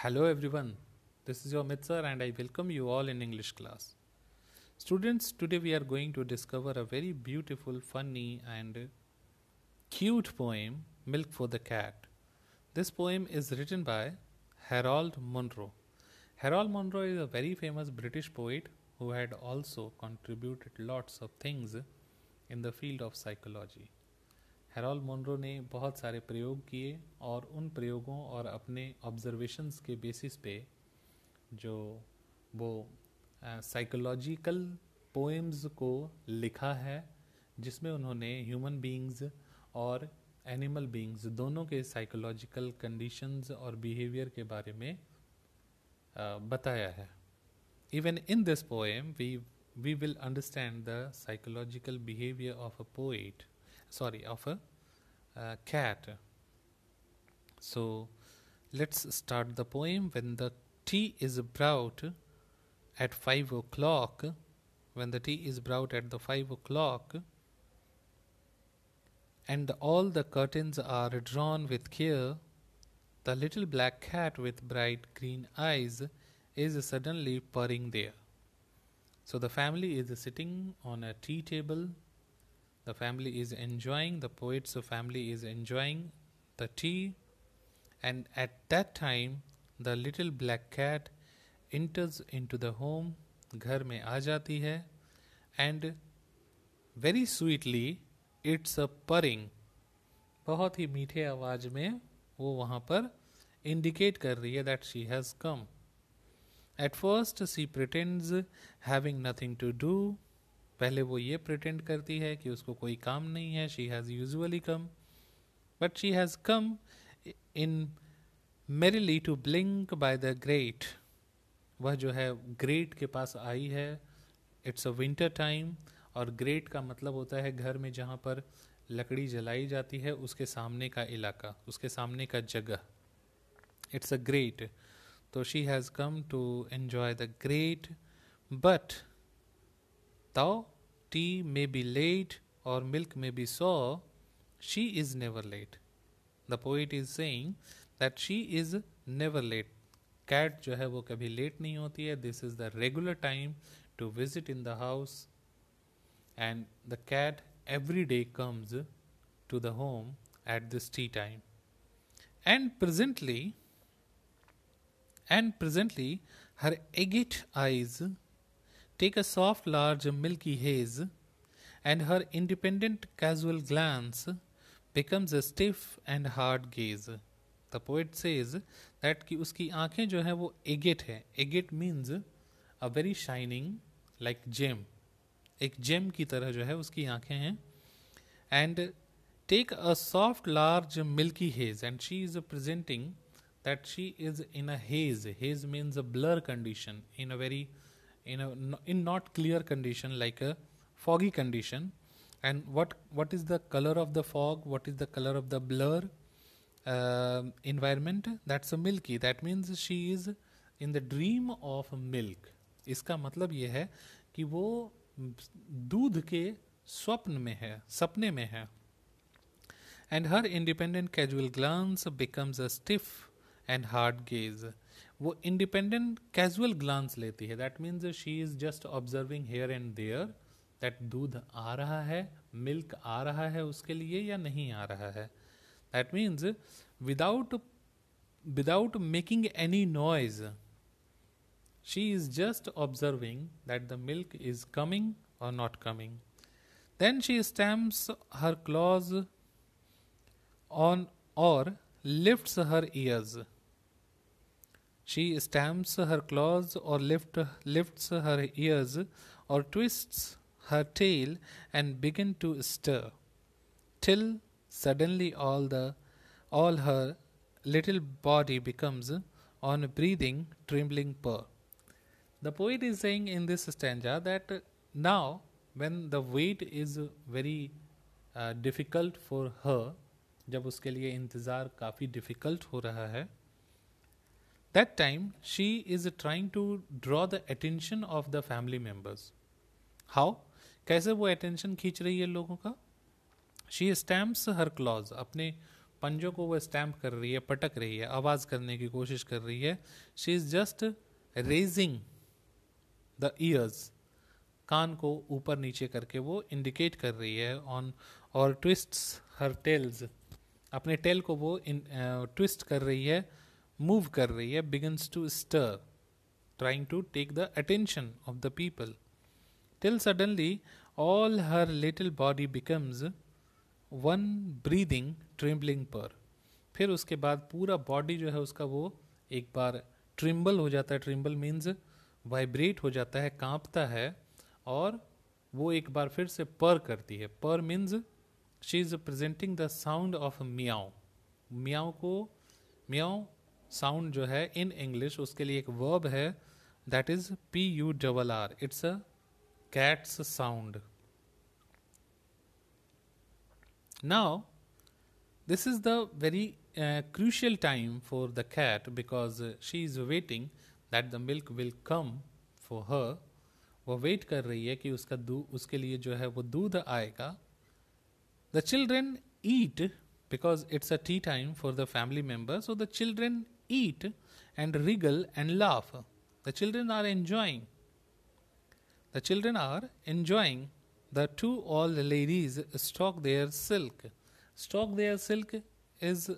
Hello everyone, this is your Mitzer and I welcome you all in English class. Students, today we are going to discover a very beautiful, funny and cute poem, Milk for the Cat. This poem is written by Harold Munro. Harold Munro is a very famous British poet who had also contributed lots of things in the field of psychology. Harold Monro ने बहुत सारे प्रयोग किए और उन प्रयोगों और अपने ऑब्जर्वेशंस के बेसिस पे जो वो साइकोलॉजिकल पोएम्स को लिखा है जिसमें उन्होंने ह्यूमन बीइंग्स और एनिमल बीइंग्स दोनों के साइकोलॉजिकल कंडीशंस और बिहेवियर के बारे में बताया है even in this poem we we will understand the psychological behaviour of a poet sorry of a uh, cat so let's start the poem when the tea is brought at 5 o'clock when the tea is brought at the 5 o'clock and all the curtains are drawn with care the little black cat with bright green eyes is suddenly purring there so the family is sitting on a tea table the family is enjoying, the poet's family is enjoying the tea, and at that time the little black cat enters into the home, घर में आ जाती है and very sweetly it's a purring बहुत ही मीठे आवाज में वो वहाँ पर इंडिकेट कर रही है that she has come at first she pretends having nothing to do पहले वो ये प्रिटेंड करती है कि उसको कोई काम नहीं है she has usually come but she has come in merely to blink by the grate वह जो है ग्रेट के पास आई है इट्स अ विंटर टाइम और ग्रेट का मतलब होता है घर में जहाँ पर लकड़ी जलाई जाती है उसके सामने का इलाका उसके सामने का जगह इट्स अ ग्रेट तो she has come to enjoy the grate but Though tea may be late or milk may be sour, she is never late. The poet is saying that she is never late. Cat जो है वो कभी late नहीं होती है This is the regular time to visit in the house. And the cat every day comes to the home at this tea time. And presently, and presently, her agate eyes Take a soft, large, milky haze, and her independent, casual glance becomes a stiff and hard gaze. The poet says that कि उसकी आंखें जो है वो agate है agate means a very shining like gem एक gem की तरह जो है उसकी आंखें हैं and take a soft large milky haze and she is presenting that she is in a haze haze means a blur condition in a very in a in not clear condition like a foggy condition and what what is the color of the fog what is the color of the blur uh, environment that's a milky that means she is in the dream of milk इसका मतलब ये है कि वो दूध के स्वप्न में है सपने में है and her independent casual glance becomes a stiff and hard gaze वो इंडिपेंडेंट कैजुअल ग्लांस लेती है that means she is just observing here and there that दूध आ रहा है मिल्क आ रहा है उसके लिए या नहीं आ रहा है that means without without making any noise she is just observing that the milk is coming और not coming then she stamps her claws on और lifts her ears She stamps her claws or lift, lifts her ears or twists her tail and begin to stir till suddenly all the all her little body becomes on breathing trembling purr. The poet is saying in this stanza that now when the wait is very uh, difficult for her, जब उसके लिए इंतज़ार काफ़ी difficult हो रहा है that time, she is trying to draw the attention of the family members. How? कैसे वो अटेंशन खींच रही है लोगों का शी स्टैम्प्स हर क्लॉज अपने पंजों को वो स्टैम्प कर रही है पटक रही है आवाज़ करने की कोशिश कर रही है she is just raising the ears कान को ऊपर नीचे करके वो इंडिकेट कर रही है ऑन और ट्विस्ट्स हर टेल्स अपने टेल को वो ट्विस्ट uh, कर रही है मूव कर रही है begins to stir trying to take the attention of the people till suddenly all her little body becomes one breathing trembling पर फिर उसके बाद पूरा बॉडी जो है उसका वो एक बार ट्रिम्बल हो जाता है ट्रिम्बल मीन्स वाइब्रेट हो जाता है कांपता है और वो एक बार फिर से पर करती है purr means she is presenting the sound of meow meow को मियाओ साउंड जो है इन इंग्लिश उसके लिए एक वर्ब है that is P U double R it's a cat's sound now this is the very crucial time for the cat because she is waiting that the milk will come for her वो wait कर रही है कि उसका दूध उसके लिए जो है वो दूध आएगा the children eat because it's a tea time for the family member so the children eat and wriggle and laugh. The children are enjoying. The children are enjoying. The two old ladies stock their silk. Stock their silk is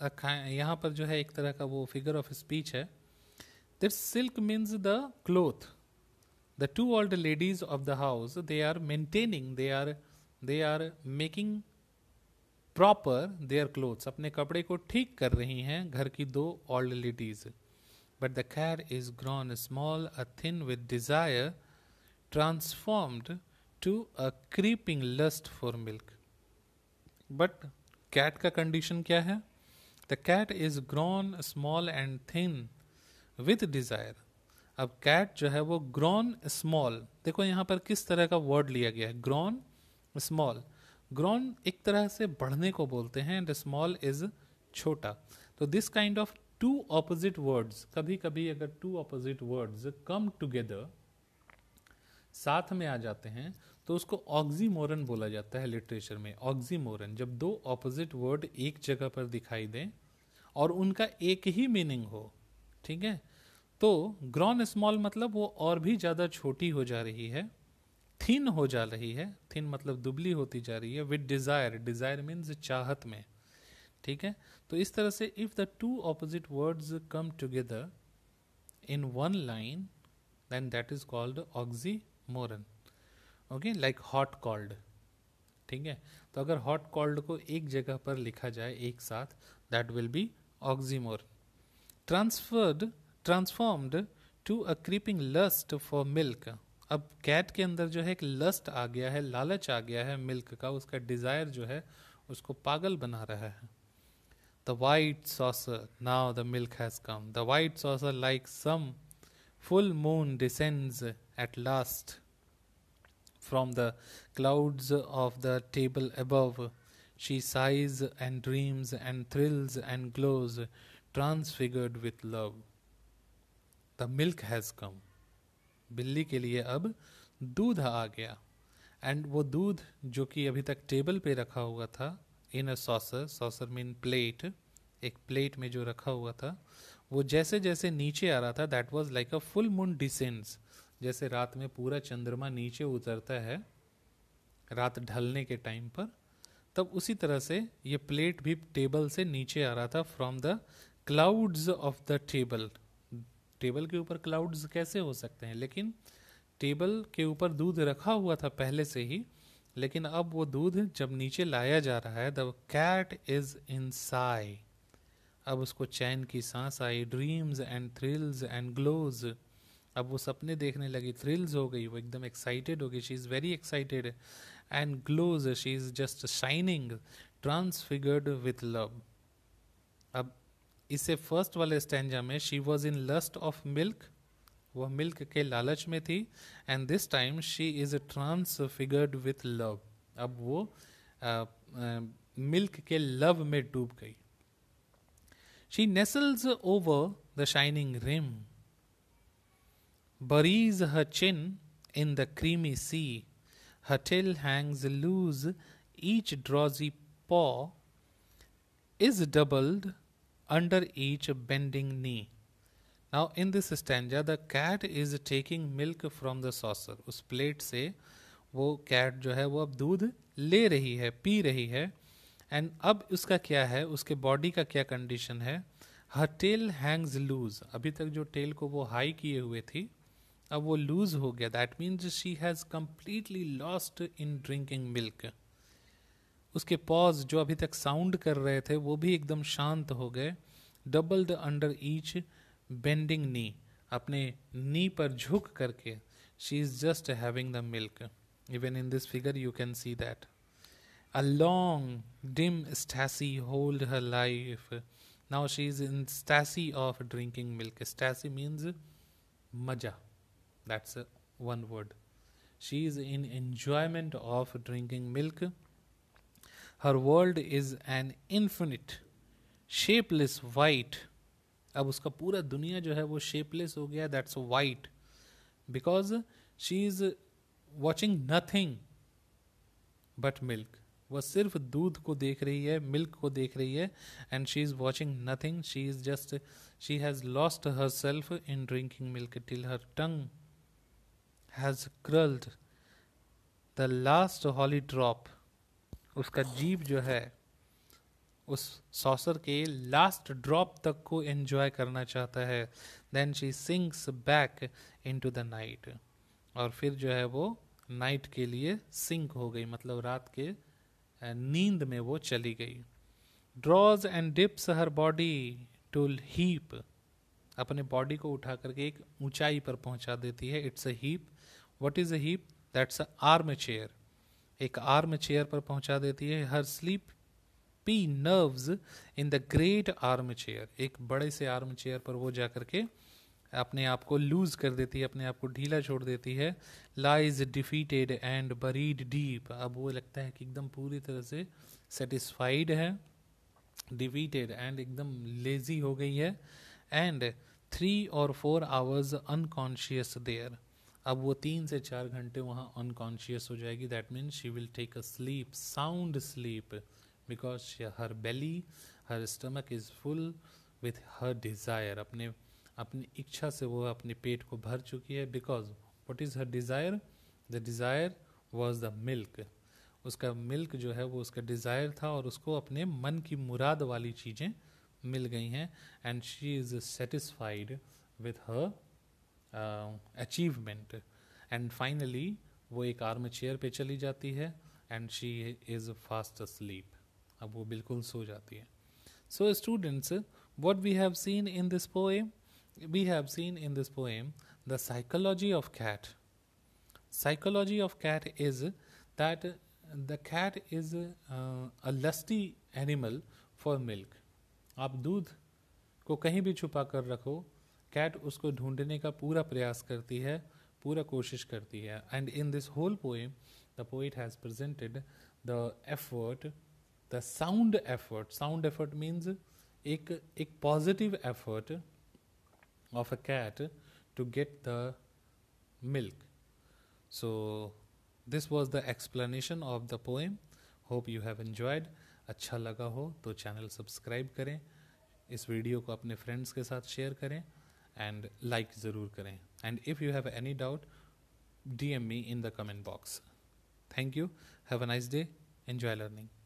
a kind. पर जो figure of speech है. This silk means the cloth. The two old ladies of the house they are maintaining. They are they are making proper their clothes अपने कपड़े को ठीक कर रही हैं घर की दो ओल्ड लेडीज बट द खैर is grown small a thin with desire transformed to a creeping lust for milk but cat का कंडीशन क्या है the cat is grown small and thin with desire अब कैट जो है वो grown small देखो यहाँ पर किस तरह का वर्ड लिया गया है ग्रॉन स्मॉल ग्रोन एक तरह से बढ़ने को बोलते हैं एंड स्मॉल इज छोटा तो this kind of two opposite words कभी कभी अगर two opposite words come together साथ में आ जाते हैं तो उसको ऑक्जीमोरन बोला जाता है लिटरेचर में ऑक्जीमोरन जब दो ऑपोजिट वर्ड एक जगह पर दिखाई दें और उनका एक ही मीनिंग हो ठीक है तो ग्रॉन स्मॉल मतलब वो और भी ज़्यादा छोटी हो जा रही है थिन हो जा रही है थिन मतलब दुबली होती जा रही है विद डिज़ायर डिज़ायर मीन्स चाहत में ठीक है तो इस तरह से if the two opposite words come together in one line then that is called oxymoron okay like hot cold ठीक है तो अगर हॉट कॉल्ड को एक जगह पर लिखा जाए एक साथ that will be oxymoron transferred transformed to a creeping lust for milk अब कैट के अंदर जो है एक लस्ट आ गया है लालच आ गया है मिल्क का उसका डिजायर जो है उसको पागल बना रहा है the white saucer now the milk has come the white saucer like some full moon descends at last from the clouds of the table above she sighs and dreams and thrills and glows transfigured with love the milk has come बिल्ली के लिए अब दूध आ गया and वो दूध जो कि अभी तक टेबल पे रखा हुआ था in a saucer saucer mean plate एक प्लेट में जो रखा हुआ था वो जैसे जैसे नीचे आ रहा था that was like a full moon descends जैसे रात में पूरा चंद्रमा नीचे उतरता है रात ढलने के टाइम पर तब उसी तरह से ये प्लेट भी टेबल से नीचे आ रहा था from the clouds of the table table के ऊपर क्लाउड्स कैसे हो सकते हैं लेकिन टेबल के ऊपर दूध रखा हुआ था पहले से ही लेकिन अब वो दूध जब नीचे लाया जा रहा है द कैट इज इन अब उसको चैन की सांस आई dreams and thrills and glows अब वो सपने देखने लगी थ्रिल्स हो गई वो एकदम एक्साइटेड हो गई she is very excited and glows she is just shining transfigured with love अब इसे फर्स्ट वाले स्टैंडा में she was in lust of milk वह मिल्क के लालच में थी and this time she is transfigured with love अब वो मिल्क के लव में डूब गई she nestles over the shining rim buries her chin in the creamy sea her tail hangs loose each drowsy पॉ is doubled under each bending knee. Now, in this stanza, the cat is taking milk from the saucer. उस plate से वो cat जो है वो अब दूध ले रही है पी रही है एंड अब उसका क्या है उसके बॉडी का क्या कंडीशन है हर टेल हैंग्स लूज अभी तक जो टेल को वो हाई किए हुए थी अब वो लूज हो गया that means she has completely lost in drinking milk उसके पॉज जो अभी तक साउंड कर रहे थे वो भी एकदम शांत हो गए doubled under each bending knee अपने नी पर झुक करके she is just having the milk even in this figure you can see that a long dim ecstasy holds her life now she is in ecstasy of drinking milk ecstasy means मजा that's one word she is in enjoyment of drinking milk her world is an infinite shapeless white अब उसका पूरा दुनिया जो है वो shapeless हो गया that's white because she is watching nothing but milk वह सिर्फ दूध को देख रही है मिल्क को देख रही है and she is watching nothing she is just she has lost her self in drinking milk till her tongue has curled the last holy drop उसका जीप जो है उस सॉसर के लास्ट ड्रॉप तक को एंजॉय करना चाहता है then she sinks back into the night और फिर जो है वो नाइट के लिए सिंक हो गई मतलब रात के नींद में वो चली गई draws and dips her body to heap अपने बॉडी को उठा करके एक ऊंचाई पर पहुंचा देती है it's a heap what is a heap that's a armchair एक आर्म चेयर पर पहुंचा देती है her sleepy nerves in the great armchair एक बड़े से आर्म चेयर पर वो जा करके के अपने आप को लूज कर देती है अपने आप को ढीला छोड़ देती है lies defeated and buried deep अब वो लगता है कि एकदम पूरी तरह से सेटिस्फाइड है डिफीटेड एंड एकदम लेजी हो गई है एंड थ्री और फोर आवर्स अनकॉन्शियस देयर अब वो तीन से चार घंटे वहाँ अनकॉन्शियस हो जाएगी that means she will take a sleep sound sleep because her belly her stomach is full with her desire अपने अपनी इच्छा से वो अपने पेट को भर चुकी है because what is her desire the desire was the milk उसका मिल्क जो है वो उसका डिज़ायर था और उसको अपने मन की मुराद वाली चीज़ें मिल गई हैं and she is satisfied with her achievement and finally वो एक आर्म चेयर पर चली जाती है and she is fast sleep अब वो बिल्कुल सो जाती है so students what we have seen in this poem we have seen in this poem the psychology of cat psychology of cat is that the cat is a lusty animal for milk आप दूध को कहीं भी छुपा कर रखो cat उसको ढूंढने का पूरा प्रयास करती है पूरा कोशिश करती है and in this whole poem the poet has presented the effort the sound effort sound effort means एक एक positive effort of a cat to get the milk so this was the explanation of the poem hope you have enjoyed अच्छा लगा हो तो channel subscribe करें इस video को अपने फ्रेंड्स के साथ शेयर करें एंड लाइक like ज़रूर करें and if you have any doubt D M me in the comment box thank you have a nice day enjoy learning